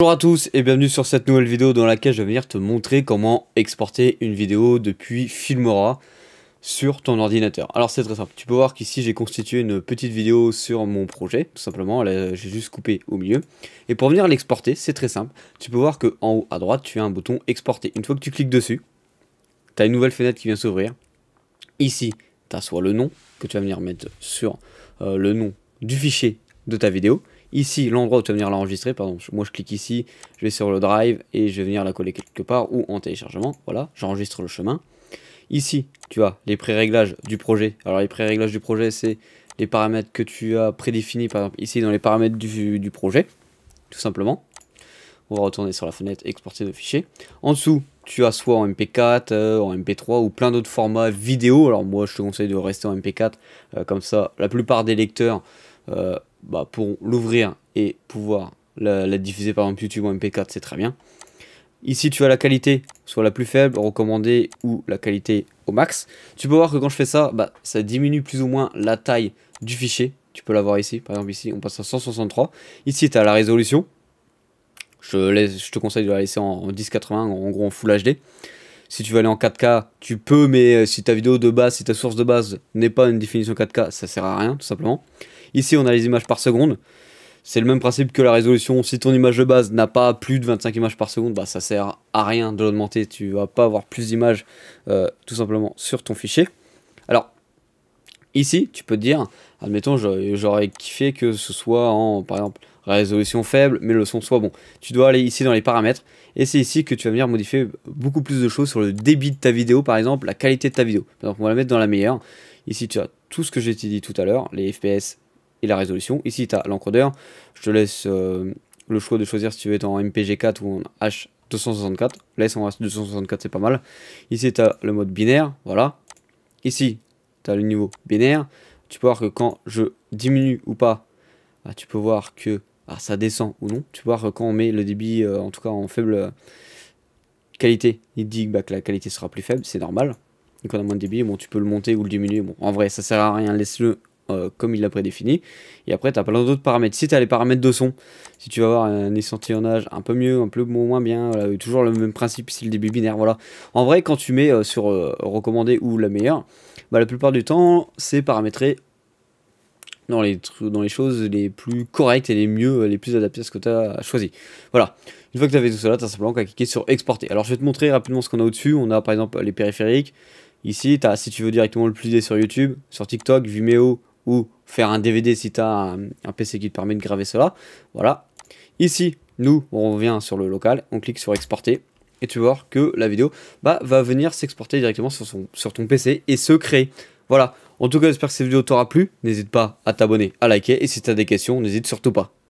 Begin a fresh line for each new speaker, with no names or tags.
Bonjour à tous et bienvenue sur cette nouvelle vidéo dans laquelle je vais venir te montrer comment exporter une vidéo depuis Filmora sur ton ordinateur. Alors c'est très simple, tu peux voir qu'ici j'ai constitué une petite vidéo sur mon projet, tout simplement, j'ai juste coupé au milieu. Et pour venir l'exporter, c'est très simple, tu peux voir qu'en haut à droite tu as un bouton exporter. Une fois que tu cliques dessus, tu as une nouvelle fenêtre qui vient s'ouvrir. Ici, tu as soit le nom, que tu vas venir mettre sur euh, le nom du fichier de ta vidéo ici l'endroit où tu vas venir l'enregistrer. Pardon, moi je clique ici, je vais sur le drive et je vais venir la coller quelque part ou en téléchargement. Voilà, j'enregistre le chemin. Ici, tu as les pré-réglages du projet. Alors les pré-réglages du projet, c'est les paramètres que tu as prédéfinis, par exemple ici dans les paramètres du, projet, tout simplement. On va retourner sur la fenêtre exporter nos fichiers. En dessous, tu as soit en MP4, euh, en MP3 ou plein d'autres formats vidéo. Alors moi, je te conseille de rester en MP4, euh, comme ça, la plupart des lecteurs euh, bah, pour l'ouvrir et pouvoir la, diffuser par exemple YouTube ou MP4, c'est très bien. Ici, tu as la qualité soit la plus faible, recommandée, ou la qualité au max. Tu peux voir que quand je fais ça, bah, ça diminue plus ou moins la taille du fichier. Tu peux l'avoir ici. Par exemple, ici, on passe à 163. Ici, tu as la résolution. Je, laisse, je, te conseille de la laisser en, 1080, en, gros en Full HD. Si tu veux aller en 4K, tu peux, mais euh, si ta vidéo de base, si ta source de base n'est pas une définition 4K, ça sert à rien, tout simplement. Ici, on a les images par seconde. C'est le même principe que la résolution. Si ton image de base n'a pas plus de 25 images par seconde, bah, ça sert à rien de l'augmenter. Tu vas pas avoir plus d'images euh, tout simplement sur ton fichier. Alors, ici, tu peux te dire, admettons, j'aurais kiffé que ce soit en, par exemple, résolution faible, mais le son soit bon. Tu dois aller ici dans les paramètres, et c'est ici que tu vas venir modifier beaucoup plus de choses sur le débit de ta vidéo, par exemple, la qualité de ta vidéo. Donc, on va la mettre dans la meilleure. Ici, tu as tout ce que j'ai dit tout à l'heure, les FPS, la résolution. Ici, tu as l'encodeur. Je te laisse euh, le choix de choisir si tu veux être en MPG4 ou en H264. laisse en H264, c'est pas mal. Ici, tu as le mode binaire. Voilà. Ici, tu as le niveau binaire. Tu peux voir que quand je diminue ou pas, bah, tu peux voir que bah, ça descend ou non. Tu vois que quand on met le débit, euh, en tout cas en faible euh, qualité, il dit bah, que la qualité sera plus faible. C'est normal. Donc on a moins de débit, bon tu peux le monter ou le diminuer. Bon en vrai ça sert à rien, laisse-le euh, comme il l'a prédéfini. Et après, tu as plein d'autres paramètres. Si tu as les paramètres de son, si tu vas avoir un échantillonnage un peu mieux, un peu moins bien, toujours le même principe, le début binaire. Voilà. En vrai, quand tu mets euh, sur euh, recommandé ou la meilleure, bah, la plupart du temps, c'est paramétré dans les, dans les choses les plus correctes et les mieux, les plus adaptées à ce que tu as choisi. Voilà. Une fois que tu fait tout cela, tu as simplement qu'à cliquer sur exporter. Alors, je vais te montrer rapidement ce qu'on a au-dessus. On a par exemple les périphériques. Ici, tu as si tu veux directement le plus publier sur YouTube, sur TikTok, Vimeo, ou faire un DVD si tu as un, PC qui te permet de graver cela. Voilà. Ici, nous, on revient sur le local, on clique sur exporter et tu vois que la vidéo bah, va venir s'exporter directement sur, sur ton PC et se créer. Voilà. En tout cas, j'espère que cette vidéo t'aura plu. N'hésite pas à t'abonner, à liker et si tu as des questions, n'hésite surtout pas.